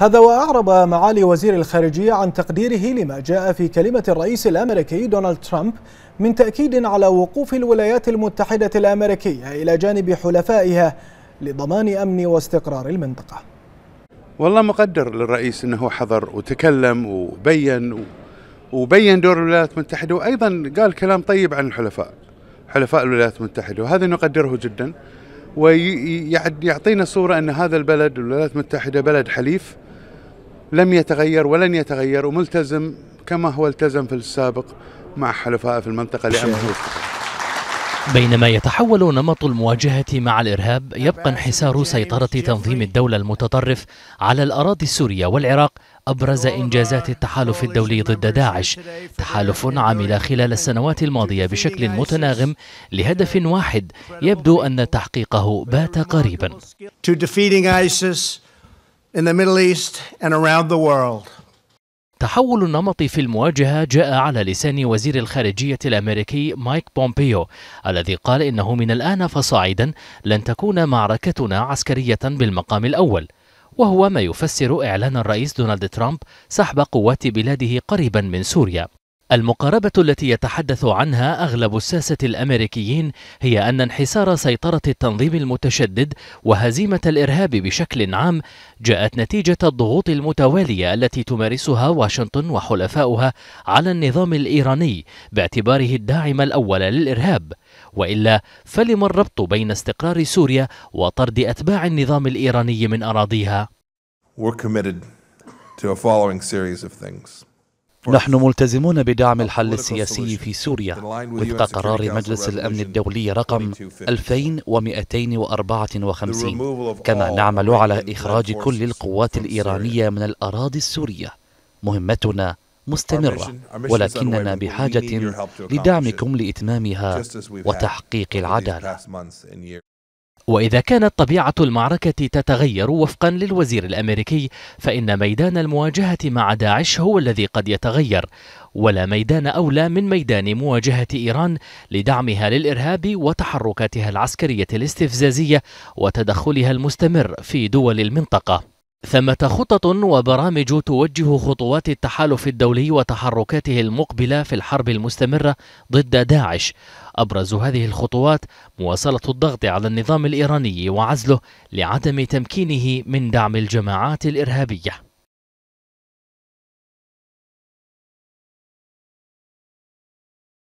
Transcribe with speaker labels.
Speaker 1: هذا وأعرب معالي وزير الخارجية عن تقديره لما جاء في كلمة الرئيس
Speaker 2: الأمريكي دونالد ترامب من تأكيد على وقوف الولايات المتحدة الأمريكية إلى جانب حلفائها لضمان أمن واستقرار المنطقة
Speaker 1: والله مقدر للرئيس أنه حضر وتكلم وبين وبين دور الولايات المتحدة وأيضا قال كلام طيب عن الحلفاء حلفاء الولايات المتحدة وهذا نقدره جدا ويعطينا صورة أن هذا البلد الولايات المتحدة بلد حليف لم يتغير ولن يتغير وملتزم كما هو التزم في السابق مع حلفائه في المنطقة لأمن
Speaker 2: بينما يتحول نمط المواجهة مع الإرهاب يبقى انحسار سيطرة تنظيم الدولة المتطرف على الأراضي السورية والعراق أبرز إنجازات التحالف الدولي ضد داعش تحالف عمل خلال السنوات الماضية بشكل متناغم لهدف واحد يبدو أن تحقيقه بات قريبا in the Middle East and around the world. تحول النمط في المواجهة جاء على لسان وزير الخارجية الأمريكي مايك بومبيو الذي قال إنه من الآن فصاعدا لن تكون معركتنا عسكرية بالمقام الأول وهو ما يفسر إعلان الرئيس دونالد ترامب سحب قوات بلاده قريبا من سوريا المقاربة التي يتحدث عنها أغلب الساسة الأمريكيين هي أن انحسار سيطرة التنظيم المتشدد وهزيمة الإرهاب بشكل عام جاءت نتيجة الضغوط المتوالية التي تمارسها واشنطن وحلفاؤها على النظام الإيراني باعتباره الداعم الأول للإرهاب وإلا فلم الربط بين استقرار سوريا وطرد أتباع النظام الإيراني من أراضيها؟ We're committed to a following series of things. نحن ملتزمون بدعم الحل السياسي في سوريا وفق قرار مجلس الأمن الدولي رقم 2254 كما نعمل على إخراج كل القوات الإيرانية من الأراضي السورية مهمتنا مستمرة ولكننا بحاجة لدعمكم لإتمامها وتحقيق العدالة وإذا كانت طبيعة المعركة تتغير وفقا للوزير الأمريكي فإن ميدان المواجهة مع داعش هو الذي قد يتغير ولا ميدان أولى من ميدان مواجهة إيران لدعمها للإرهاب وتحركاتها العسكرية الاستفزازية وتدخلها المستمر في دول المنطقة ثمة خطط وبرامج توجه خطوات التحالف الدولي وتحركاته المقبلة في الحرب المستمرة ضد داعش. أبرز هذه الخطوات مواصلة الضغط على النظام الإيراني وعزله لعدم تمكينه من دعم الجماعات الإرهابية.